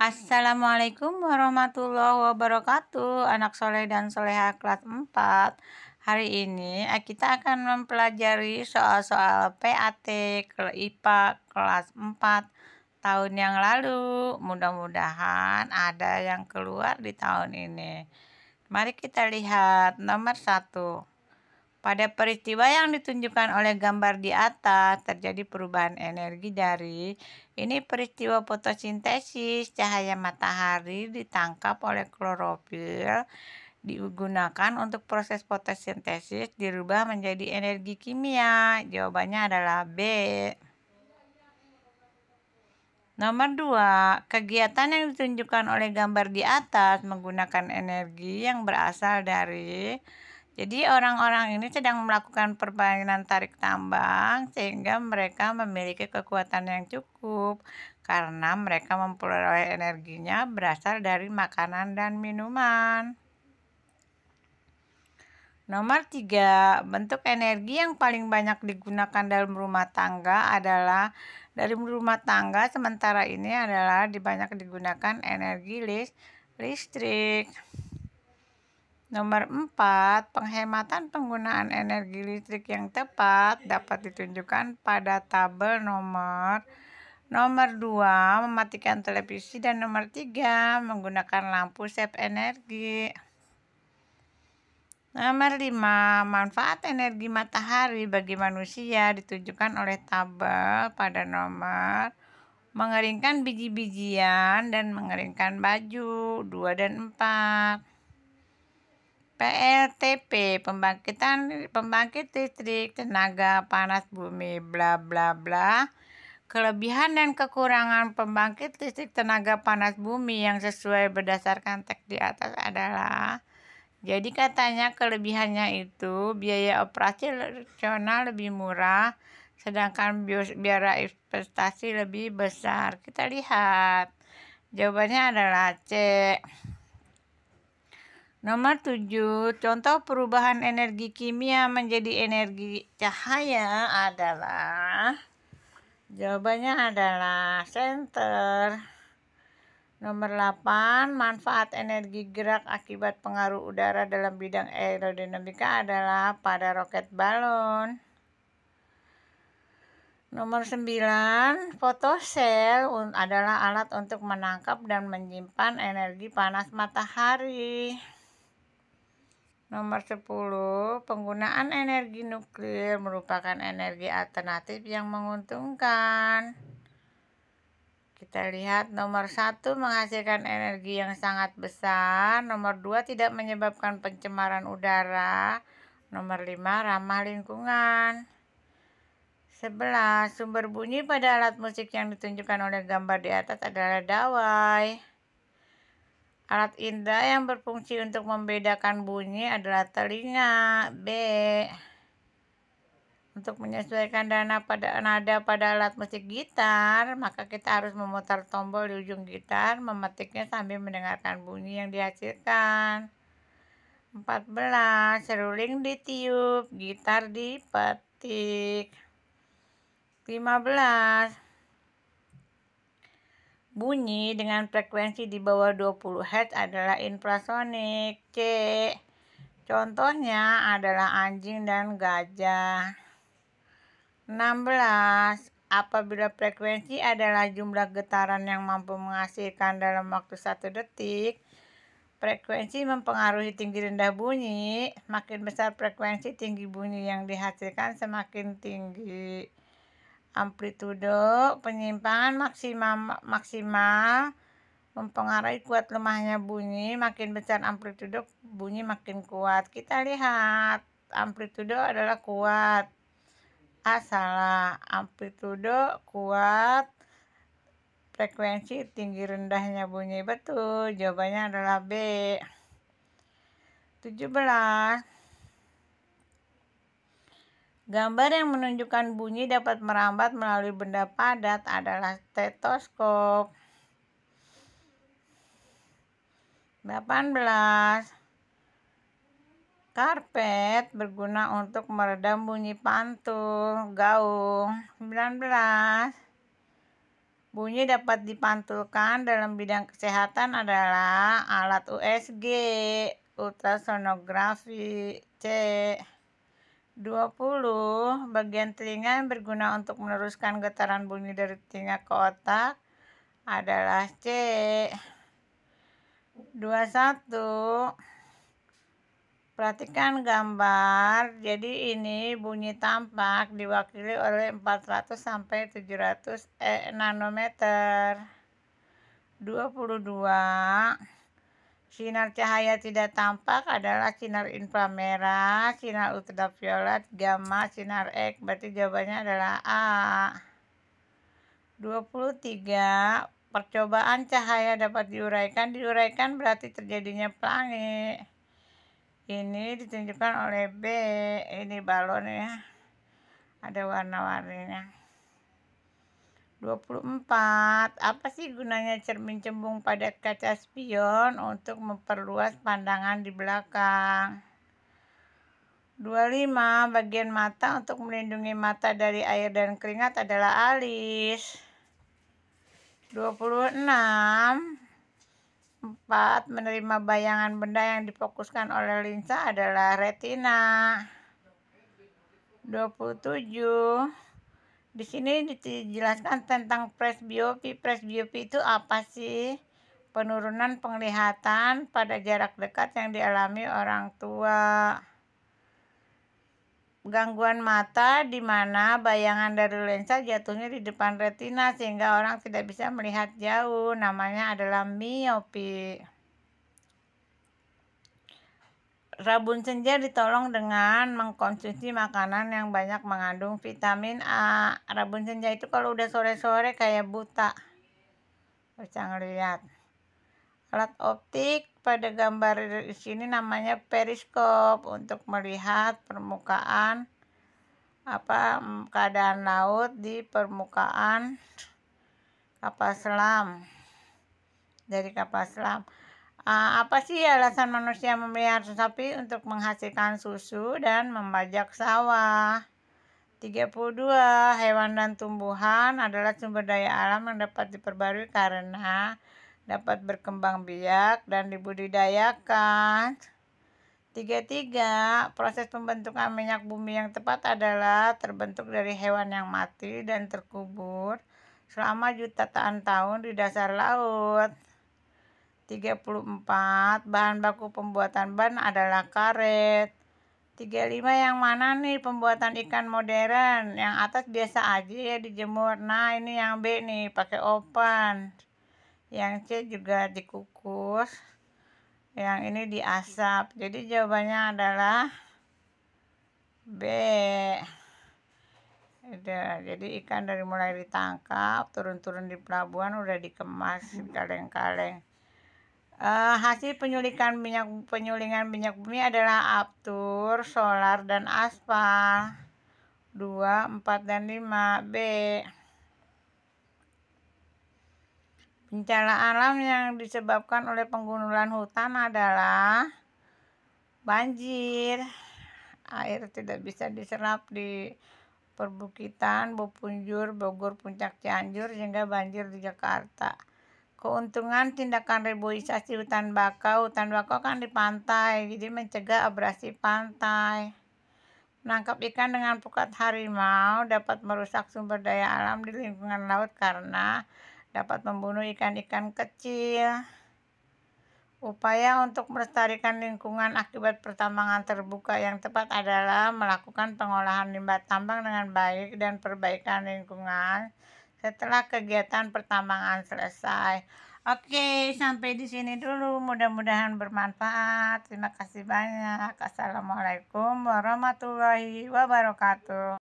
Assalamualaikum warahmatullahi wabarakatuh Anak soleh dan soleha kelas 4 Hari ini eh, kita akan mempelajari soal-soal PAT IPA kelas 4 tahun yang lalu Mudah-mudahan ada yang keluar di tahun ini Mari kita lihat nomor 1 pada peristiwa yang ditunjukkan oleh gambar di atas, terjadi perubahan energi dari ini peristiwa fotosintesis, cahaya matahari ditangkap oleh klorofil, digunakan untuk proses fotosintesis dirubah menjadi energi kimia. Jawabannya adalah B. Nomor 2, kegiatan yang ditunjukkan oleh gambar di atas menggunakan energi yang berasal dari jadi orang-orang ini sedang melakukan permainan tarik tambang sehingga mereka memiliki kekuatan yang cukup karena mereka memperoleh energinya berasal dari makanan dan minuman. Nomor tiga, bentuk energi yang paling banyak digunakan dalam rumah tangga adalah dari rumah tangga sementara ini adalah banyak digunakan energi listrik. Nomor empat, penghematan penggunaan energi listrik yang tepat dapat ditunjukkan pada tabel nomor Nomor 2, mematikan televisi dan nomor tiga, menggunakan lampu save energi. Nomor lima, manfaat energi matahari bagi manusia ditunjukkan oleh tabel pada nomor mengeringkan biji-bijian dan mengeringkan baju dua dan empat. PLTP e pembangkitan pembangkit listrik tenaga panas bumi bla bla bla kelebihan dan kekurangan pembangkit listrik tenaga panas bumi yang sesuai berdasarkan teks di atas adalah jadi katanya kelebihannya itu biaya operasi regional lebih murah sedangkan biaya investasi lebih besar kita lihat jawabannya adalah C Nomor 7, contoh perubahan energi kimia menjadi energi cahaya adalah Jawabannya adalah senter. Nomor 8, manfaat energi gerak akibat pengaruh udara dalam bidang aerodinamika adalah pada roket balon. Nomor 9, fotosel adalah alat untuk menangkap dan menyimpan energi panas matahari. Nomor 10, penggunaan energi nuklir merupakan energi alternatif yang menguntungkan. Kita lihat nomor 1 menghasilkan energi yang sangat besar, nomor 2 tidak menyebabkan pencemaran udara, nomor 5 ramah lingkungan. 11. Sumber bunyi pada alat musik yang ditunjukkan oleh gambar di atas adalah dawai. Alat indah yang berfungsi untuk membedakan bunyi adalah telinga B. Untuk menyesuaikan dana pada nada pada alat musik gitar, maka kita harus memutar tombol di ujung gitar, memetiknya sambil mendengarkan bunyi yang dihasilkan. 14. Seruling ditiup, gitar dipetik. 15. Bunyi dengan frekuensi di bawah 20 Hz adalah infrasonik. C. Contohnya adalah anjing dan gajah. 16. Apabila frekuensi adalah jumlah getaran yang mampu menghasilkan dalam waktu satu detik, frekuensi mempengaruhi tinggi rendah bunyi. Makin besar frekuensi, tinggi bunyi yang dihasilkan semakin tinggi amplitudo penyimpangan maksimal maksimal mempengaruhi kuat lemahnya bunyi makin besar amplitudo bunyi makin kuat kita lihat amplitudo adalah kuat A salah amplitudo kuat frekuensi tinggi rendahnya bunyi betul jawabannya adalah B 17 Gambar yang menunjukkan bunyi dapat merambat melalui benda padat adalah stetoskop. 18. Karpet berguna untuk meredam bunyi pantul, gaung. 19. Bunyi dapat dipantulkan dalam bidang kesehatan adalah alat USG, ultrasonografi, C. 20. Bagian telinga yang berguna untuk meneruskan getaran bunyi dari telinga ke otak adalah C. 21. Perhatikan gambar. Jadi ini bunyi tampak diwakili oleh 400 sampai 700 e eh, nanometer. 22. Sinar cahaya tidak tampak adalah sinar inframerah, sinar ultraviolet, gamma, sinar X. Berarti jawabannya adalah A. 23. Percobaan cahaya dapat diuraikan. Diuraikan berarti terjadinya pelangi. Ini ditunjukkan oleh B. Ini balon ya. Ada warna-warninya. 24. Apa sih gunanya cermin cembung pada kaca spion untuk memperluas pandangan di belakang? 25. Bagian mata untuk melindungi mata dari air dan keringat adalah alis. 26. 4. Menerima bayangan benda yang difokuskan oleh lensa adalah retina. 27. Di sini dijelaskan tentang presbiopi. Presbiopi itu apa sih? Penurunan penglihatan pada jarak dekat yang dialami orang tua. Gangguan mata di mana bayangan dari lensa jatuhnya di depan retina sehingga orang tidak bisa melihat jauh. Namanya adalah miopi. Rabun senja ditolong dengan mengkonsumsi makanan yang banyak mengandung vitamin A. Rabun senja itu kalau udah sore-sore kayak buta. Bisa ngeliat. Alat optik pada gambar di sini namanya periskop untuk melihat permukaan apa mm, keadaan laut di permukaan kapal selam dari kapal selam. Ah, apa sih alasan manusia memelihara sapi untuk menghasilkan susu dan membajak sawah? 32. Hewan dan tumbuhan adalah sumber daya alam yang dapat diperbarui karena dapat berkembang biak dan dibudidayakan. 33. Proses pembentukan minyak bumi yang tepat adalah terbentuk dari hewan yang mati dan terkubur selama jutaan tahun di dasar laut. 34 bahan baku pembuatan ban adalah karet 35 yang mana nih pembuatan ikan modern yang atas biasa aja ya dijemur nah ini yang B nih pakai open yang C juga dikukus yang ini diasap jadi jawabannya adalah B Udah, jadi ikan dari mulai ditangkap turun-turun di pelabuhan udah dikemas hmm. kaleng-kaleng Uh, hasil penyulikan minyak penyulingan minyak bumi adalah aptur, solar dan aspal. 2, 4 dan 5. B. Bencana alam yang disebabkan oleh penggundulan hutan adalah banjir. Air tidak bisa diserap di perbukitan, Bopunjur, Bogor, Puncak Cianjur, sehingga banjir di Jakarta keuntungan tindakan reboisasi hutan bakau. Hutan bakau kan di pantai, jadi mencegah abrasi pantai. Menangkap ikan dengan pukat harimau dapat merusak sumber daya alam di lingkungan laut karena dapat membunuh ikan-ikan kecil. Upaya untuk melestarikan lingkungan akibat pertambangan terbuka yang tepat adalah melakukan pengolahan limbah tambang dengan baik dan perbaikan lingkungan setelah kegiatan pertambangan selesai. Oke, sampai di sini dulu. Mudah-mudahan bermanfaat. Terima kasih banyak. Assalamualaikum warahmatullahi wabarakatuh.